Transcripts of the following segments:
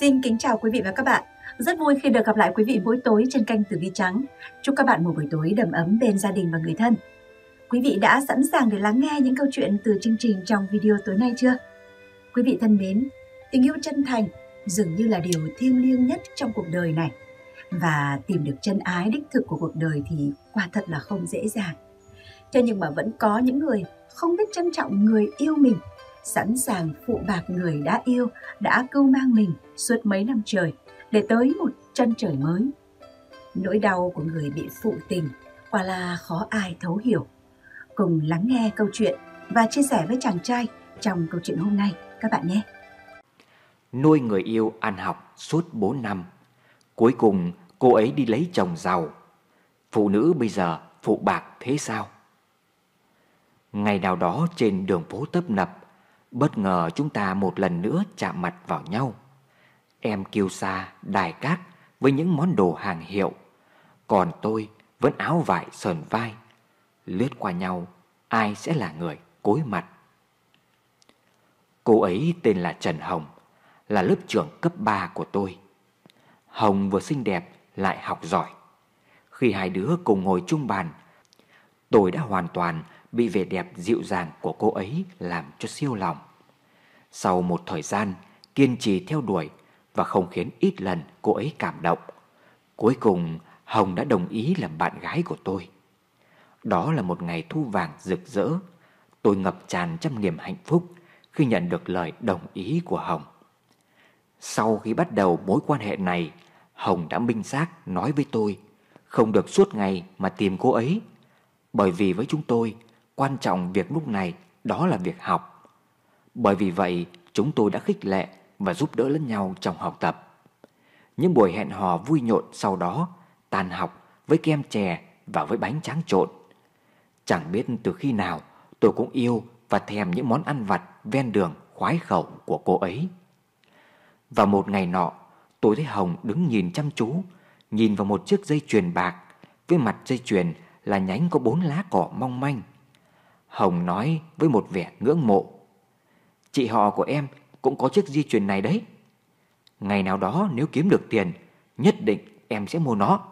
Xin kính chào quý vị và các bạn. Rất vui khi được gặp lại quý vị mỗi tối trên kênh Tử Vi Trắng. Chúc các bạn một buổi tối đầm ấm bên gia đình và người thân. Quý vị đã sẵn sàng để lắng nghe những câu chuyện từ chương trình trong video tối nay chưa? Quý vị thân mến, tình yêu chân thành dường như là điều thiêng liêng nhất trong cuộc đời này. Và tìm được chân ái đích thực của cuộc đời thì quả thật là không dễ dàng. Thế nhưng mà vẫn có những người không biết trân trọng người yêu mình sẵn sàng phụ bạc người đã yêu, đã cưu mang mình suốt mấy năm trời để tới một chân trời mới. Nỗi đau của người bị phụ tình quả là khó ai thấu hiểu. Cùng lắng nghe câu chuyện và chia sẻ với chàng trai trong câu chuyện hôm nay các bạn nhé. Nuôi người yêu ăn học suốt 4 năm. Cuối cùng cô ấy đi lấy chồng giàu. Phụ nữ bây giờ phụ bạc thế sao? Ngày nào đó trên đường phố tấp nập Bất ngờ chúng ta một lần nữa chạm mặt vào nhau. Em kiêu xa đài cát với những món đồ hàng hiệu. Còn tôi vẫn áo vải sờn vai. Lướt qua nhau, ai sẽ là người cối mặt. Cô ấy tên là Trần Hồng, là lớp trưởng cấp 3 của tôi. Hồng vừa xinh đẹp lại học giỏi. Khi hai đứa cùng ngồi chung bàn, Tôi đã hoàn toàn bị vẻ đẹp dịu dàng của cô ấy làm cho siêu lòng. Sau một thời gian kiên trì theo đuổi và không khiến ít lần cô ấy cảm động, cuối cùng Hồng đã đồng ý làm bạn gái của tôi. Đó là một ngày thu vàng rực rỡ, tôi ngập tràn trăm niềm hạnh phúc khi nhận được lời đồng ý của Hồng. Sau khi bắt đầu mối quan hệ này, Hồng đã minh xác nói với tôi, không được suốt ngày mà tìm cô ấy bởi vì với chúng tôi, quan trọng việc lúc này đó là việc học. Bởi vì vậy, chúng tôi đã khích lệ và giúp đỡ lẫn nhau trong học tập. Những buổi hẹn hò vui nhộn sau đó, tan học với kem chè và với bánh tráng trộn. Chẳng biết từ khi nào tôi cũng yêu và thèm những món ăn vặt ven đường khoái khẩu của cô ấy. Và một ngày nọ, tôi thấy Hồng đứng nhìn chăm chú, nhìn vào một chiếc dây chuyền bạc với mặt dây chuyền là nhánh có bốn lá cỏ mong manh. Hồng nói với một vẻ ngưỡng mộ. Chị họ của em cũng có chiếc di truyền này đấy. Ngày nào đó nếu kiếm được tiền, nhất định em sẽ mua nó.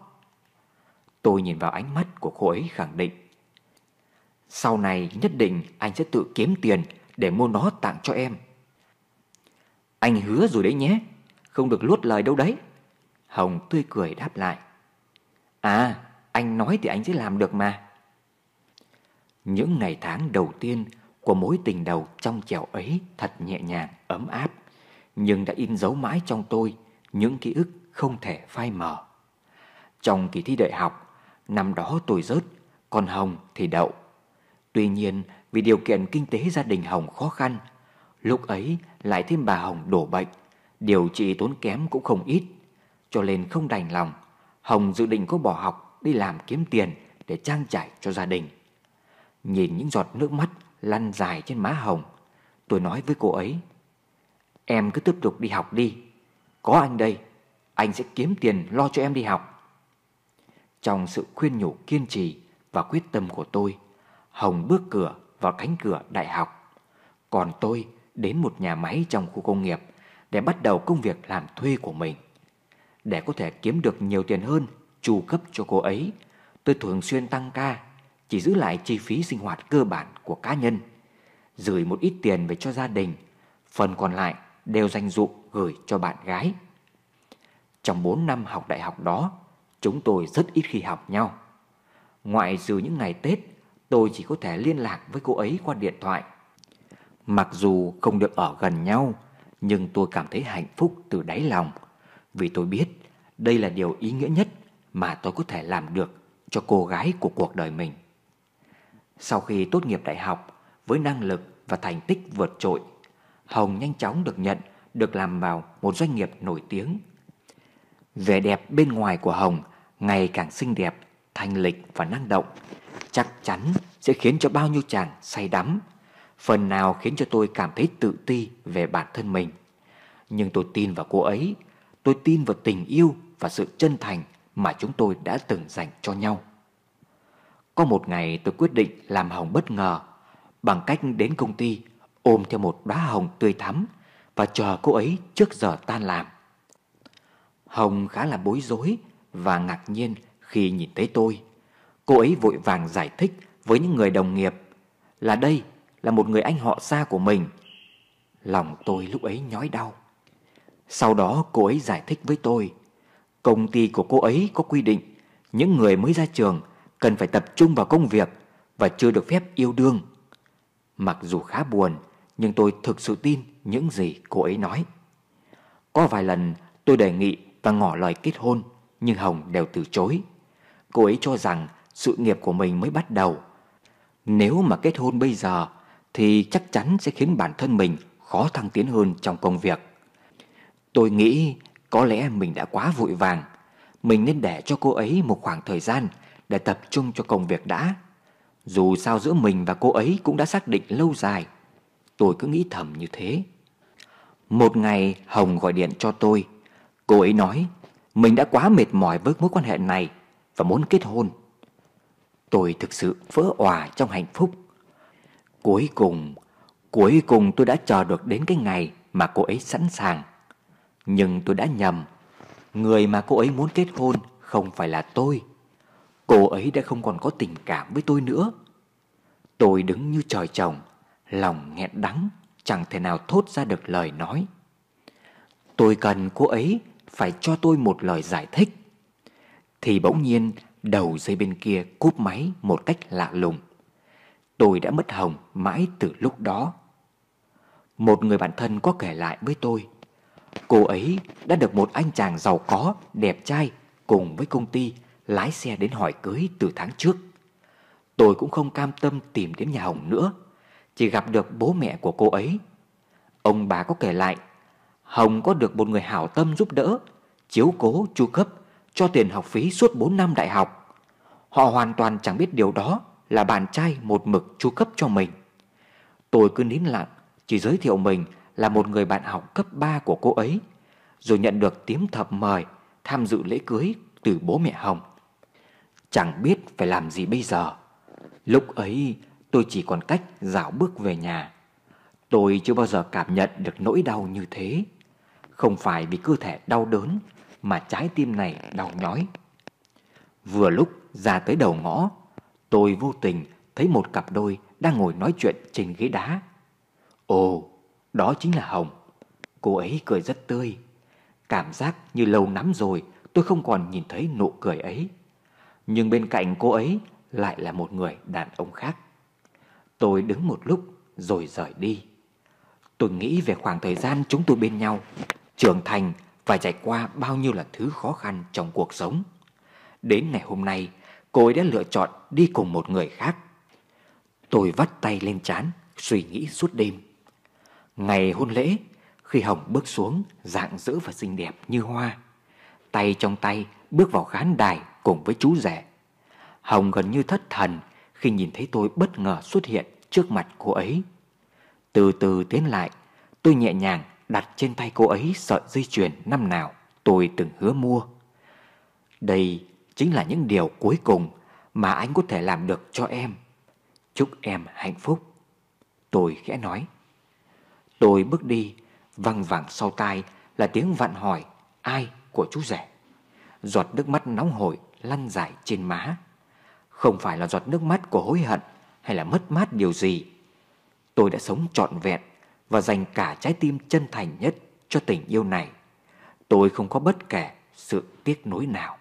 Tôi nhìn vào ánh mắt của cô ấy khẳng định. Sau này nhất định anh sẽ tự kiếm tiền để mua nó tặng cho em. Anh hứa rồi đấy nhé, không được luốt lời đâu đấy. Hồng tươi cười đáp lại. À, anh nói thì anh sẽ làm được mà. Những ngày tháng đầu tiên của mối tình đầu trong trẻo ấy thật nhẹ nhàng, ấm áp, nhưng đã in dấu mãi trong tôi những ký ức không thể phai mờ. Trong kỳ thi đại học, năm đó tôi rớt, còn Hồng thì đậu. Tuy nhiên, vì điều kiện kinh tế gia đình Hồng khó khăn, lúc ấy lại thêm bà Hồng đổ bệnh, điều trị tốn kém cũng không ít, cho nên không đành lòng. Hồng dự định có bỏ học đi làm kiếm tiền để trang trải cho gia đình. Nhìn những giọt nước mắt lăn dài trên má hồng, tôi nói với cô ấy, em cứ tiếp tục đi học đi, có anh đây, anh sẽ kiếm tiền lo cho em đi học. Trong sự khuyên nhủ kiên trì và quyết tâm của tôi, Hồng bước cửa vào cánh cửa đại học. Còn tôi đến một nhà máy trong khu công nghiệp để bắt đầu công việc làm thuê của mình. Để có thể kiếm được nhiều tiền hơn chu cấp cho cô ấy. Tôi thường xuyên tăng ca, chỉ giữ lại chi phí sinh hoạt cơ bản của cá nhân, gửi một ít tiền về cho gia đình, phần còn lại đều dành dụ gửi cho bạn gái. Trong 4 năm học đại học đó, chúng tôi rất ít khi học nhau. Ngoại trừ những ngày Tết, tôi chỉ có thể liên lạc với cô ấy qua điện thoại. Mặc dù không được ở gần nhau, nhưng tôi cảm thấy hạnh phúc từ đáy lòng, vì tôi biết đây là điều ý nghĩa nhất mà tôi có thể làm được cho cô gái của cuộc đời mình. Sau khi tốt nghiệp đại học, với năng lực và thành tích vượt trội, Hồng nhanh chóng được nhận được làm vào một doanh nghiệp nổi tiếng. Vẻ đẹp bên ngoài của Hồng ngày càng xinh đẹp, thanh lịch và năng động, chắc chắn sẽ khiến cho bao nhiêu chàng say đắm, phần nào khiến cho tôi cảm thấy tự ti về bản thân mình. Nhưng tôi tin vào cô ấy, tôi tin vào tình yêu và sự chân thành mà chúng tôi đã từng dành cho nhau. Có một ngày tôi quyết định làm Hồng bất ngờ bằng cách đến công ty ôm theo một đóa hồng tươi thắm và chờ cô ấy trước giờ tan làm. Hồng khá là bối rối và ngạc nhiên khi nhìn thấy tôi. Cô ấy vội vàng giải thích với những người đồng nghiệp là đây là một người anh họ xa của mình. Lòng tôi lúc ấy nhói đau. Sau đó cô ấy giải thích với tôi Công ty của cô ấy có quy định những người mới ra trường cần phải tập trung vào công việc và chưa được phép yêu đương. Mặc dù khá buồn, nhưng tôi thực sự tin những gì cô ấy nói. Có vài lần tôi đề nghị và ngỏ lời kết hôn, nhưng Hồng đều từ chối. Cô ấy cho rằng sự nghiệp của mình mới bắt đầu. Nếu mà kết hôn bây giờ thì chắc chắn sẽ khiến bản thân mình khó thăng tiến hơn trong công việc. Tôi nghĩ có lẽ mình đã quá vội vàng Mình nên để cho cô ấy một khoảng thời gian Để tập trung cho công việc đã Dù sao giữa mình và cô ấy cũng đã xác định lâu dài Tôi cứ nghĩ thầm như thế Một ngày Hồng gọi điện cho tôi Cô ấy nói Mình đã quá mệt mỏi với mối quan hệ này Và muốn kết hôn Tôi thực sự vỡ òa trong hạnh phúc Cuối cùng Cuối cùng tôi đã chờ được đến cái ngày Mà cô ấy sẵn sàng nhưng tôi đã nhầm Người mà cô ấy muốn kết hôn không phải là tôi Cô ấy đã không còn có tình cảm với tôi nữa Tôi đứng như trời trồng Lòng nghẹn đắng Chẳng thể nào thốt ra được lời nói Tôi cần cô ấy Phải cho tôi một lời giải thích Thì bỗng nhiên Đầu dây bên kia cúp máy Một cách lạ lùng Tôi đã mất hồng mãi từ lúc đó Một người bạn thân có kể lại với tôi Cô ấy đã được một anh chàng giàu có, đẹp trai cùng với công ty lái xe đến hỏi cưới từ tháng trước. Tôi cũng không cam tâm tìm đến nhà Hồng nữa, chỉ gặp được bố mẹ của cô ấy. Ông bà có kể lại, Hồng có được một người hảo tâm giúp đỡ, chiếu cố chu cấp cho tiền học phí suốt 4 năm đại học. Họ hoàn toàn chẳng biết điều đó là bạn trai một mực chu cấp cho mình. Tôi cứ nín lặng, chỉ giới thiệu mình là một người bạn học cấp 3 của cô ấy, rồi nhận được tím thập mời tham dự lễ cưới từ bố mẹ Hồng. Chẳng biết phải làm gì bây giờ. Lúc ấy tôi chỉ còn cách dạo bước về nhà. Tôi chưa bao giờ cảm nhận được nỗi đau như thế. Không phải vì cơ thể đau đớn mà trái tim này đau nhói. Vừa lúc ra tới đầu ngõ, tôi vô tình thấy một cặp đôi đang ngồi nói chuyện trên ghế đá. Ồ, đó chính là Hồng Cô ấy cười rất tươi Cảm giác như lâu lắm rồi Tôi không còn nhìn thấy nụ cười ấy Nhưng bên cạnh cô ấy Lại là một người đàn ông khác Tôi đứng một lúc Rồi rời đi Tôi nghĩ về khoảng thời gian chúng tôi bên nhau Trưởng thành và trải qua bao nhiêu là thứ khó khăn trong cuộc sống Đến ngày hôm nay Cô ấy đã lựa chọn đi cùng một người khác Tôi vắt tay lên chán Suy nghĩ suốt đêm Ngày hôn lễ, khi Hồng bước xuống, dạng dỡ và xinh đẹp như hoa. Tay trong tay bước vào khán đài cùng với chú rể. Hồng gần như thất thần khi nhìn thấy tôi bất ngờ xuất hiện trước mặt cô ấy. Từ từ tiến lại, tôi nhẹ nhàng đặt trên tay cô ấy sợi dây chuyền năm nào tôi từng hứa mua. Đây chính là những điều cuối cùng mà anh có thể làm được cho em. Chúc em hạnh phúc. Tôi khẽ nói. Tôi bước đi, văng vẳng sau tai là tiếng vặn hỏi ai của chú rể. Giọt nước mắt nóng hổi lăn dài trên má. Không phải là giọt nước mắt của hối hận hay là mất mát điều gì. Tôi đã sống trọn vẹn và dành cả trái tim chân thành nhất cho tình yêu này. Tôi không có bất kể sự tiếc nuối nào.